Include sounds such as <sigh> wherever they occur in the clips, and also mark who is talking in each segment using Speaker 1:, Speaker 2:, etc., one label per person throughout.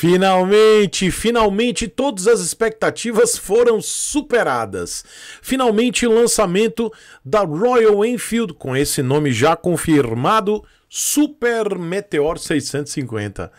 Speaker 1: Finalmente, finalmente todas as expectativas foram superadas. Finalmente o lançamento da Royal Enfield com esse nome já confirmado, Super Meteor 650.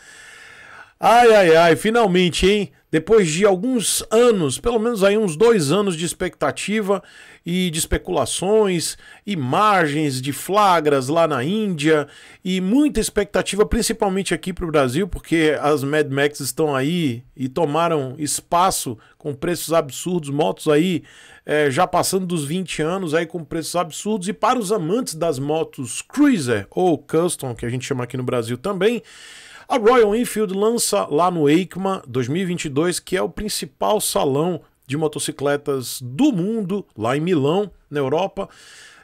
Speaker 1: Ai, ai, ai, finalmente, hein? Depois de alguns anos, pelo menos aí uns dois anos de expectativa e de especulações, imagens de flagras lá na Índia e muita expectativa, principalmente aqui para o Brasil, porque as Mad Max estão aí e tomaram espaço com preços absurdos, motos aí é, já passando dos 20 anos, aí com preços absurdos. E para os amantes das motos Cruiser ou Custom, que a gente chama aqui no Brasil também a Royal Enfield lança lá no EICMA 2022, que é o principal salão de motocicletas do mundo, lá em Milão, na Europa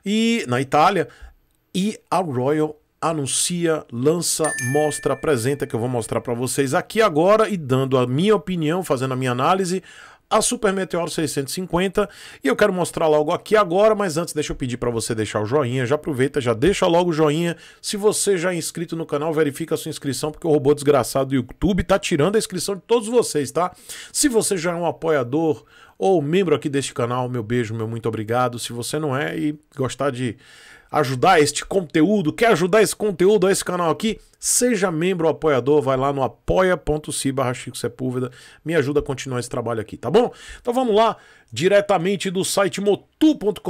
Speaker 1: e na Itália. E a Royal anuncia, lança, mostra, apresenta, que eu vou mostrar para vocês aqui agora e dando a minha opinião, fazendo a minha análise a Super Meteor 650 e eu quero mostrar logo aqui agora, mas antes deixa eu pedir para você deixar o joinha, já aproveita, já deixa logo o joinha. Se você já é inscrito no canal, verifica a sua inscrição, porque o robô desgraçado do YouTube tá tirando a inscrição de todos vocês, tá? Se você já é um apoiador ou membro aqui deste canal, meu beijo, meu muito obrigado. Se você não é e gostar de ajudar este conteúdo, quer ajudar esse conteúdo, esse canal aqui, seja membro ou apoiador, vai lá no apoia.se barra Chico Sepúlveda, me ajuda a continuar esse trabalho aqui, tá bom? Então vamos lá, diretamente do site motu.com.br,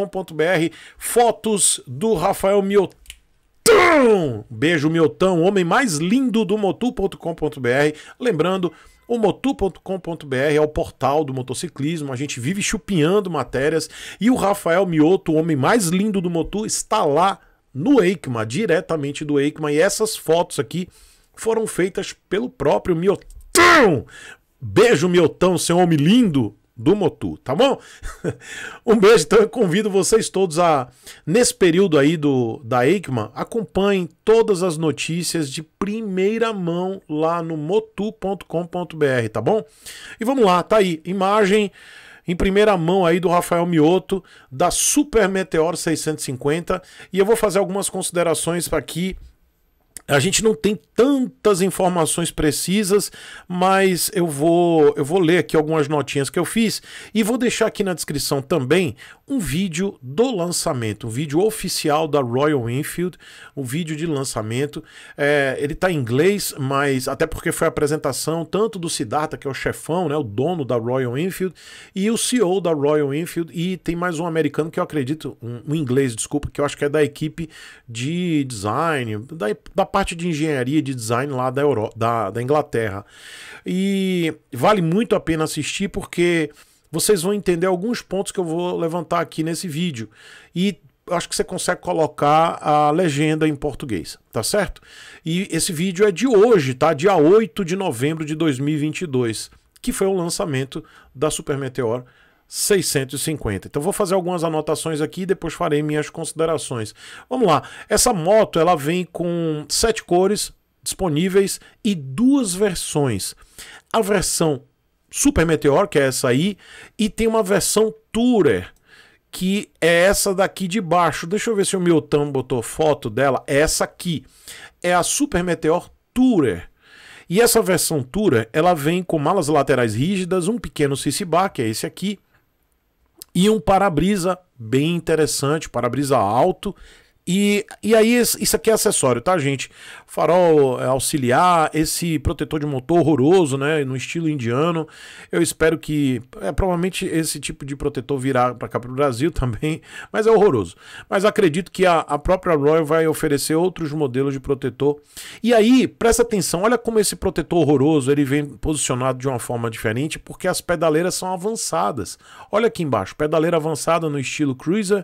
Speaker 1: fotos do Rafael Miotti. Beijo, miotão homem mais lindo do motu.com.br. Lembrando, o motu.com.br é o portal do motociclismo, a gente vive chupinhando matérias e o Rafael Mioto, o homem mais lindo do Motu, está lá no EICMA, diretamente do EICMA, e essas fotos aqui foram feitas pelo próprio Miotão. Beijo, Miotão, seu homem lindo! do Motu, tá bom? <laughs> um beijo, então eu convido vocês todos a, nesse período aí do da Eikman, acompanhem todas as notícias de primeira mão lá no motu.com.br, tá bom? E vamos lá, tá aí, imagem em primeira mão aí do Rafael Mioto, da Super Meteor 650, e eu vou fazer algumas considerações aqui a gente não tem tantas informações precisas, mas eu vou eu vou ler aqui algumas notinhas que eu fiz e vou deixar aqui na descrição também um vídeo do lançamento, um vídeo oficial da Royal Enfield, um vídeo de lançamento. É, ele está em inglês, mas até porque foi a apresentação tanto do Siddhartha, que é o chefão, né, o dono da Royal Enfield, e o CEO da Royal Enfield, e tem mais um americano que eu acredito, um, um inglês, desculpa, que eu acho que é da equipe de design, da, da parte de engenharia de design lá da, Euro, da, da Inglaterra. E vale muito a pena assistir porque vocês vão entender alguns pontos que eu vou levantar aqui nesse vídeo. E acho que você consegue colocar a legenda em português, tá certo? E esse vídeo é de hoje, tá? Dia 8 de novembro de 2022, que foi o lançamento da Super Meteor 650. Então vou fazer algumas anotações aqui e depois farei minhas considerações. Vamos lá. Essa moto ela vem com sete cores disponíveis e duas versões. A versão Super Meteor, que é essa aí, e tem uma versão Tourer, que é essa daqui de baixo. Deixa eu ver se o meu Milton botou foto dela. É essa aqui. É a Super Meteor Tourer. E essa versão Tourer, ela vem com malas laterais rígidas, um pequeno CC bar, que é esse aqui, e um para-brisa bem interessante, para-brisa alto, e, e aí, isso aqui é acessório, tá, gente? Farol é, auxiliar, esse protetor de motor horroroso, né? No estilo indiano. Eu espero que. É, provavelmente esse tipo de protetor virá para cá para o Brasil <laughs> também, mas é horroroso. Mas acredito que a, a própria Royal vai oferecer outros modelos de protetor. E aí, presta atenção, olha como esse protetor horroroso ele vem posicionado de uma forma diferente, porque as pedaleiras são avançadas. Olha aqui embaixo, pedaleira avançada no estilo Cruiser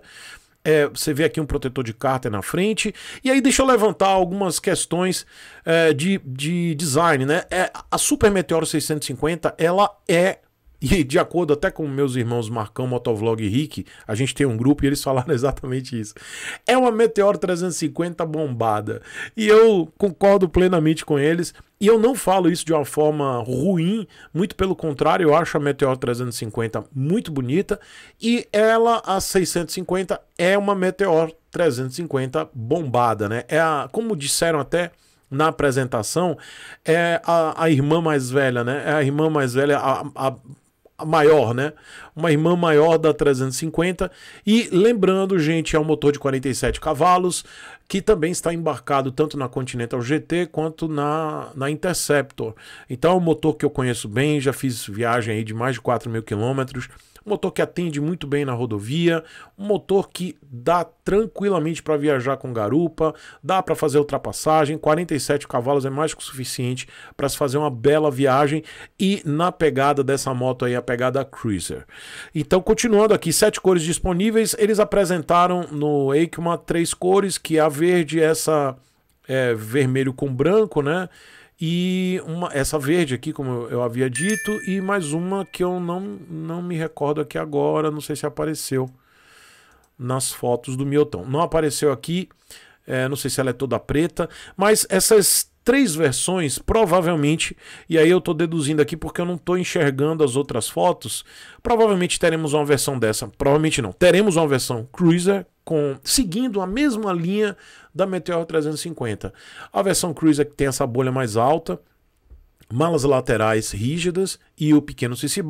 Speaker 1: é, você vê aqui um protetor de cárter na frente. E aí deixa eu levantar algumas questões é, de, de design, né? É, a Super Meteoro 650, ela é e de acordo até com meus irmãos Marcão, Motovlog e Rick, a gente tem um grupo e eles falaram <laughs> exatamente isso. É uma Meteor 350 bombada. E eu concordo plenamente com eles. E eu não falo isso de uma forma ruim, muito pelo contrário, eu acho a Meteor 350 muito bonita. E ela, a 650, é uma Meteor 350 bombada, né? É a, como disseram até na apresentação é a, a, irmã mais velha, né? É a irmã mais velha, a, a maior, né? Uma irmã maior da 350. E lembrando, gente, é um motor de 47 cavalos que também está embarcado tanto na Continental GT quanto na, na Interceptor. Então é um motor que eu conheço bem, já fiz viagem aí de mais de 4 mil quilômetros um motor que atende muito bem na rodovia, um motor que dá tranquilamente para viajar com garupa, dá para fazer ultrapassagem, 47 cavalos é mais que o suficiente para se fazer uma bela viagem e na pegada dessa moto aí, a pegada Cruiser. Então, continuando aqui, sete cores disponíveis, eles apresentaram no EICMA três cores, que é a verde, essa é vermelho com branco, né? E uma, essa verde aqui, como eu havia dito, e mais uma que eu não, não me recordo aqui agora, não sei se apareceu nas fotos do Milton. Não apareceu aqui, é, não sei se ela é toda preta, mas essas três versões, provavelmente, e aí eu estou deduzindo aqui porque eu não estou enxergando as outras fotos, provavelmente teremos uma versão dessa, provavelmente não, teremos uma versão Cruiser com seguindo a mesma linha da Meteor 350. A versão Cruiser que tem essa bolha mais alta, malas laterais rígidas e o pequeno CC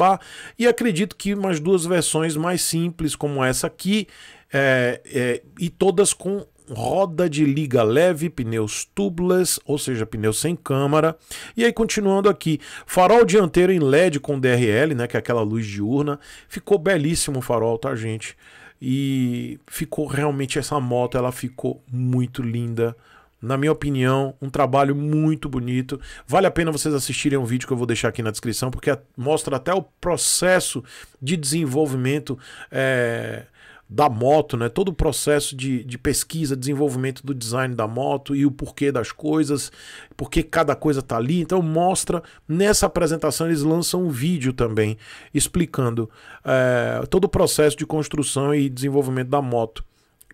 Speaker 1: e acredito que umas duas versões mais simples como essa aqui, é, é, e todas com roda de liga leve, pneus tubeless, ou seja, pneus sem câmara. E aí continuando aqui, farol dianteiro em LED com DRL, né, que é aquela luz diurna. Ficou belíssimo o farol, tá, gente? E ficou realmente essa moto, ela ficou muito linda. Na minha opinião, um trabalho muito bonito. Vale a pena vocês assistirem um vídeo que eu vou deixar aqui na descrição, porque mostra até o processo de desenvolvimento é, da moto, né? Todo o processo de, de pesquisa, desenvolvimento do design da moto e o porquê das coisas, porque cada coisa está ali. Então mostra nessa apresentação eles lançam um vídeo também explicando é, todo o processo de construção e desenvolvimento da moto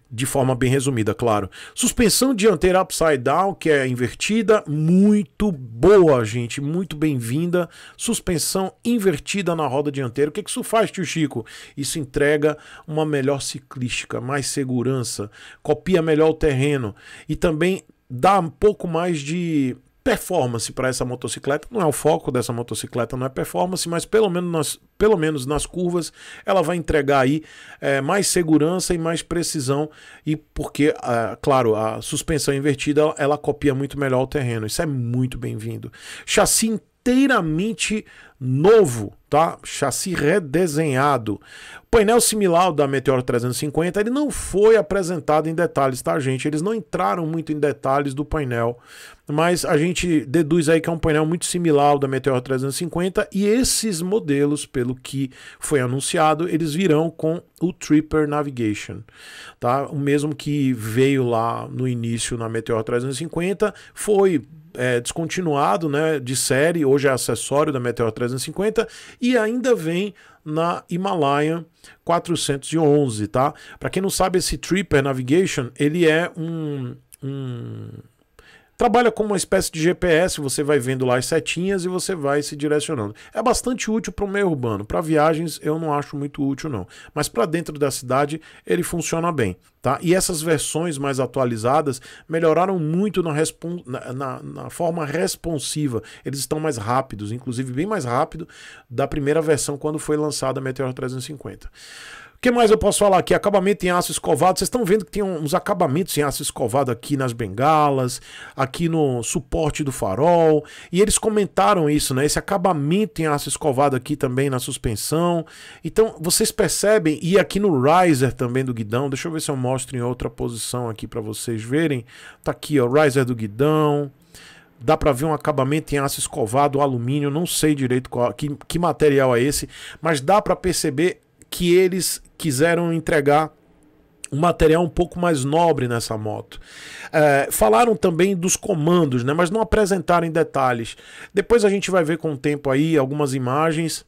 Speaker 1: de forma bem resumida, claro. Suspensão dianteira upside down, que é invertida, muito boa, gente, muito bem-vinda. Suspensão invertida na roda dianteira. O que, que isso faz, tio Chico? Isso entrega uma melhor ciclística, mais segurança, copia melhor o terreno e também dá um pouco mais de performance para essa motocicleta. Não é o foco dessa motocicleta, não é performance, mas pelo menos nas, pelo menos nas curvas ela vai entregar aí é, mais segurança e mais precisão. E porque, ah, claro, a suspensão invertida ela, ela copia muito melhor o terreno. Isso é muito bem-vindo. Chassi inteiramente novo, tá? Chassi redesenhado. painel similar ao da Meteor 350, ele não foi apresentado em detalhes, tá, gente? Eles não entraram muito em detalhes do painel, mas a gente deduz aí que é um painel muito similar ao da Meteor 350 e esses modelos, pelo que foi anunciado, eles virão com o Tripper Navigation, tá? O mesmo que veio lá no início na Meteor 350, foi é, descontinuado né, de série, hoje é acessório da Meteor 350 e ainda vem na Himalayan 411, tá? Para quem não sabe, esse Tripper Navigation, ele é um, um Trabalha como uma espécie de GPS, você vai vendo lá as setinhas e você vai se direcionando. É bastante útil para o meio urbano. Para viagens eu não acho muito útil não, mas para dentro da cidade ele funciona bem, tá? E essas versões mais atualizadas melhoraram muito na, na, na, na forma responsiva. Eles estão mais rápidos, inclusive bem mais rápido da primeira versão quando foi lançada a Meteor 350. O que mais eu posso falar aqui? Acabamento em aço escovado. Vocês estão vendo que tem uns acabamentos em aço escovado aqui nas bengalas, aqui no suporte do farol. E eles comentaram isso, né? Esse acabamento em aço escovado aqui também na suspensão. Então, vocês percebem, e aqui no riser também do guidão. Deixa eu ver se eu mostro em outra posição aqui para vocês verem. Tá aqui, ó, riser do guidão dá para ver um acabamento em aço escovado, alumínio, não sei direito qual, que, que material é esse, mas dá para perceber que eles quiseram entregar um material um pouco mais nobre nessa moto. É, falaram também dos comandos, né, mas não apresentaram em detalhes. Depois a gente vai ver com o tempo aí algumas imagens.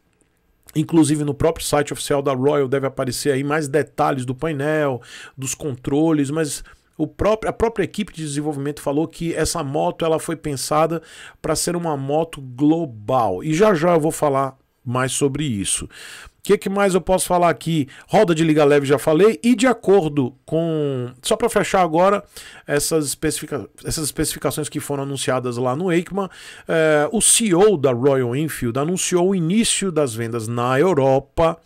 Speaker 1: Inclusive no próprio site oficial da Royal deve aparecer aí mais detalhes do painel, dos controles, mas o próprio, a própria equipe de desenvolvimento falou que essa moto ela foi pensada para ser uma moto global. E já já eu vou falar mais sobre isso. O que, que, mais eu posso falar aqui? Roda de liga leve, já falei. E de acordo com. Só para fechar agora, essas, especifica... essas especificações que foram anunciadas lá no Eikman, eh, o CEO da Royal Enfield anunciou o início das vendas na Europa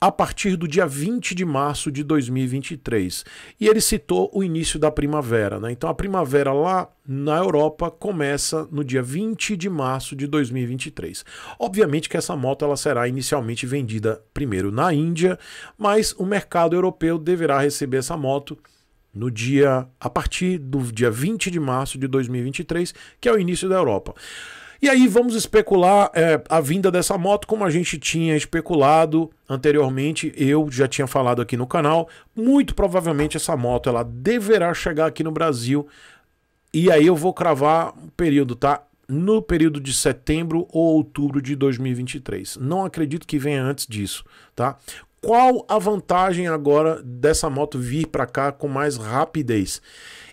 Speaker 1: a partir do dia 20 de março de 2023. E ele citou o início da primavera. Né? Então, a primavera lá na Europa começa no dia 20 de março de 2023. Obviamente que essa moto ela será inicialmente vendida primeiro na Índia, mas o mercado europeu deverá receber essa moto no dia a partir do dia 20 de março de 2023, que é o início da Europa. E aí vamos especular é, a vinda dessa moto, como a gente tinha especulado anteriormente, eu já tinha falado aqui no canal. Muito provavelmente essa moto ela deverá chegar aqui no Brasil. E aí eu vou cravar um período, tá? No período de setembro ou outubro de 2023. Não acredito que venha antes disso, tá? Qual a vantagem agora dessa moto vir para cá com mais rapidez?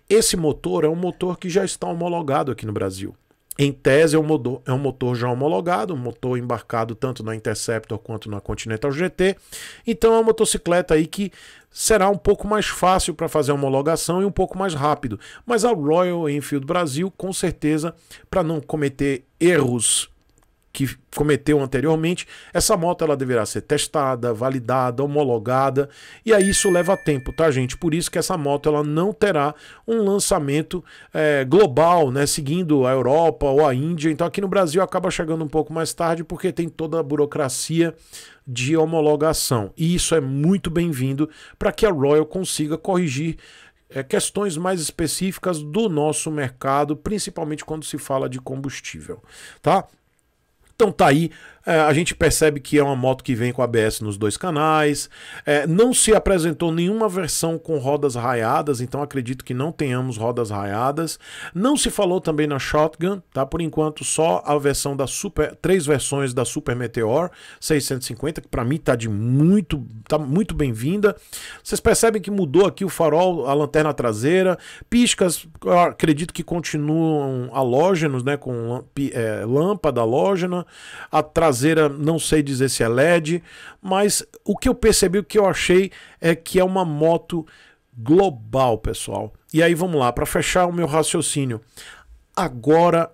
Speaker 1: Esse motor é um motor que já está homologado aqui no Brasil. Em tese, é um, motor, é um motor já homologado, um motor embarcado tanto na Interceptor quanto na Continental GT. Então, é uma motocicleta aí que será um pouco mais fácil para fazer a homologação e um pouco mais rápido. Mas a Royal Enfield Brasil, com certeza, para não cometer erros que cometeu anteriormente, essa moto ela deverá ser testada, validada, homologada, e aí isso leva tempo, tá gente? Por isso que essa moto ela não terá um lançamento é, global, né? Seguindo a Europa ou a Índia, então aqui no Brasil acaba chegando um pouco mais tarde porque tem toda a burocracia de homologação. E isso é muito bem-vindo para que a Royal consiga corrigir é, questões mais específicas do nosso mercado, principalmente quando se fala de combustível, tá? Então tá aí é, a gente percebe que é uma moto que vem com ABS nos dois canais. É, não se apresentou nenhuma versão com rodas raiadas, então acredito que não tenhamos rodas raiadas. Não se falou também na Shotgun, tá? Por enquanto só a versão da Super, três versões da Super Meteor 650, que para mim tá de muito, tá muito bem-vinda. Vocês percebem que mudou aqui o farol, a lanterna traseira, piscas, acredito que continuam halógenos, né, com é, lâmpada halógena, a traseira traseira, não sei dizer se é LED, mas o que eu percebi, o que eu achei é que é uma moto global, pessoal. E aí vamos lá, para fechar o meu raciocínio. Agora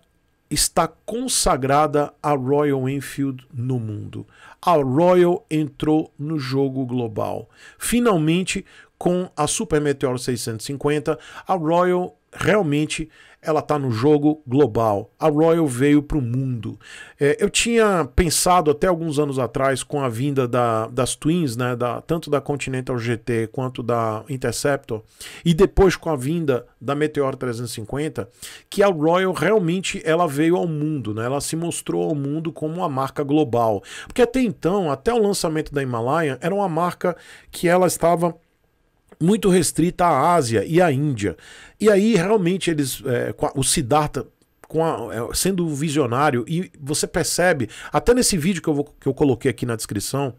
Speaker 1: está consagrada a Royal Enfield no mundo. A Royal entrou no jogo global. Finalmente, com a Super Meteor 650, a Royal realmente ela está no jogo global. A Royal veio para o mundo. É, eu tinha pensado até alguns anos atrás, com a vinda da, das Twins, né, da, tanto da Continental GT quanto da Interceptor, e depois com a vinda da Meteor 350, que a Royal realmente ela veio ao mundo, né, ela se mostrou ao mundo como uma marca global. Porque até então, até o lançamento da Himalayan, era uma marca que ela estava muito restrita à Ásia e à Índia. E aí realmente eles, é, o Siddhartha a, é, sendo visionário, e você percebe, até nesse vídeo que eu, vou, que eu coloquei aqui na descrição,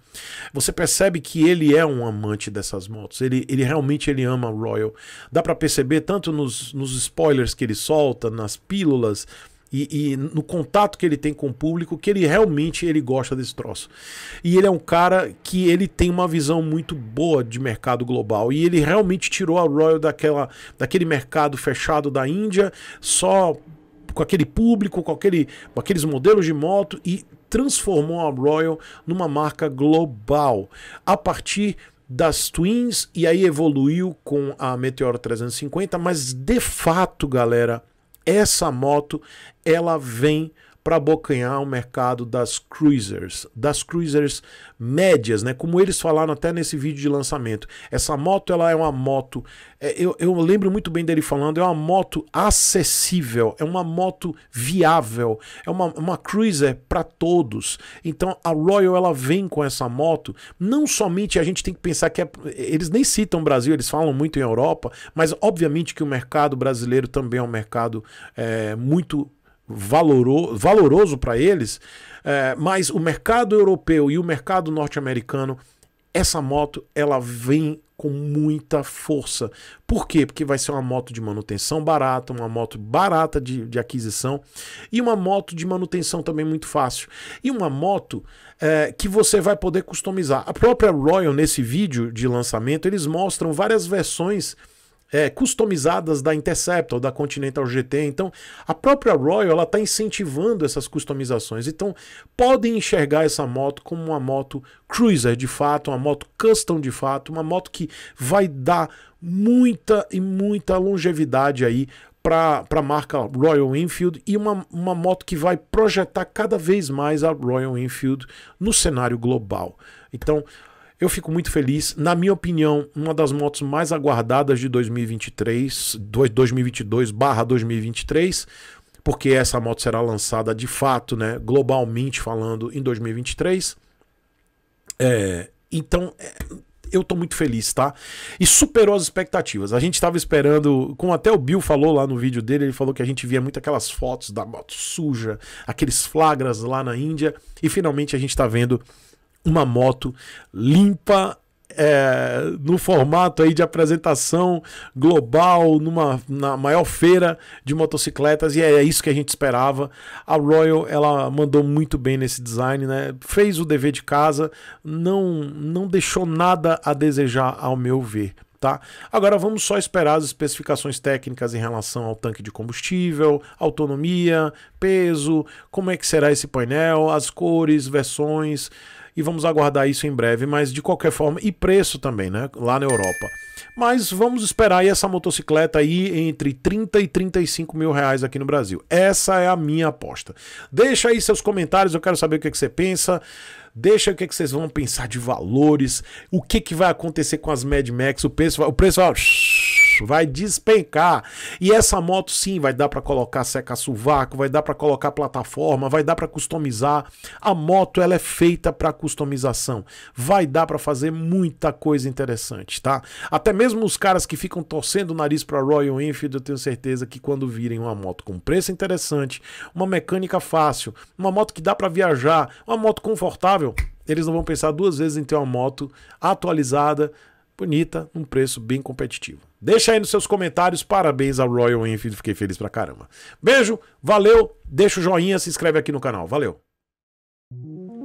Speaker 1: você percebe que ele é um amante dessas motos. Ele, ele realmente ele ama Royal. Dá para perceber tanto nos, nos spoilers que ele solta, nas pílulas, e, e, no contato que ele tem com o público que ele realmente ele gosta desse troço. E ele é um cara que ele tem uma visão muito boa de mercado global e ele realmente tirou a Royal daquela, daquele mercado fechado da Índia só com aquele público, com, aquele, com aqueles modelos de moto e transformou a Royal numa marca global a partir das Twins e aí evoluiu com a Meteor 350, mas de fato, galera, essa moto ela vem para abocanhar o mercado das cruisers, das cruisers médias, né? Como eles falaram até nesse vídeo de lançamento. Essa moto, ela é uma moto, é, eu, eu lembro muito bem dele falando, é uma moto acessível, é uma moto viável, é uma, uma cruiser para todos. Então a Royal, ela vem com essa moto, não somente a gente tem que pensar que é, eles nem citam o Brasil, eles falam muito em Europa, mas obviamente que o mercado brasileiro também é um mercado é, muito valoro, valoroso para eles, é, mas o mercado europeu e o mercado norte-americano, essa moto ela vem com muita força. Por quê? Porque vai ser uma moto de manutenção barata, uma moto barata de, de aquisição e uma moto de manutenção também muito fácil. E uma moto é, que você vai poder customizar. A própria Royal, nesse vídeo de lançamento, eles mostram várias versões é, customizadas da Intercept ou da Continental GT. Então, a própria Royal está incentivando essas customizações. Então, podem enxergar essa moto como uma moto cruiser de fato, uma moto custom de fato, uma moto que vai dar muita e muita longevidade aí para a marca Royal Enfield e uma, uma moto que vai projetar cada vez mais a Royal Enfield no cenário global. Então, eu fico muito feliz. Na minha opinião, uma das motos mais aguardadas de 2023, 2022 barra 2023, porque essa moto será lançada de fato, né, globalmente falando, em 2023. É, então, é, eu tô muito feliz, tá? E superou as expectativas. A gente estava esperando, como até o Bill falou lá no vídeo dele, ele falou que a gente via muito aquelas fotos da moto suja, aqueles flagras lá na Índia, e finalmente a gente está vendo uma moto limpa é, no formato aí de apresentação global, numa na maior feira de motocicletas, e é isso que a gente esperava. A Royal ela mandou muito bem nesse design, né? fez o dever de casa, não, não deixou nada a desejar, ao meu ver. Tá? Agora vamos só esperar as especificações técnicas em relação ao tanque de combustível, autonomia, peso, como é que será esse painel, as cores, versões e vamos aguardar isso em breve, mas de qualquer forma, e preço também, né? Lá na Europa. Mas vamos esperar aí essa motocicleta aí entre 30 e 35 mil reais aqui no Brasil. Essa é a minha aposta. Deixa aí seus comentários, eu quero saber o que, é que você pensa. Deixa o que, é que vocês vão pensar de valores, o que, é que vai acontecer com as Mad Max, o preço vai, o preço vai baixo, vai despencar. E essa moto sim vai dar para colocar seca sovaco, vai dar para colocar plataforma, vai dar para customizar. A moto ela é feita para customização. Vai dar para fazer muita coisa interessante, tá? Até mesmo os caras que ficam torcendo o nariz para Royal Enfield, eu tenho certeza que quando virem uma moto com preço interessante, uma mecânica fácil, uma moto que dá para viajar, uma moto confortável, eles não vão pensar duas vezes em ter uma moto atualizada bonita, num preço bem competitivo. Deixa aí nos seus comentários, parabéns ao Royal Enfield, fiquei feliz pra caramba. Beijo, valeu, deixa o joinha, se inscreve aqui no canal, valeu.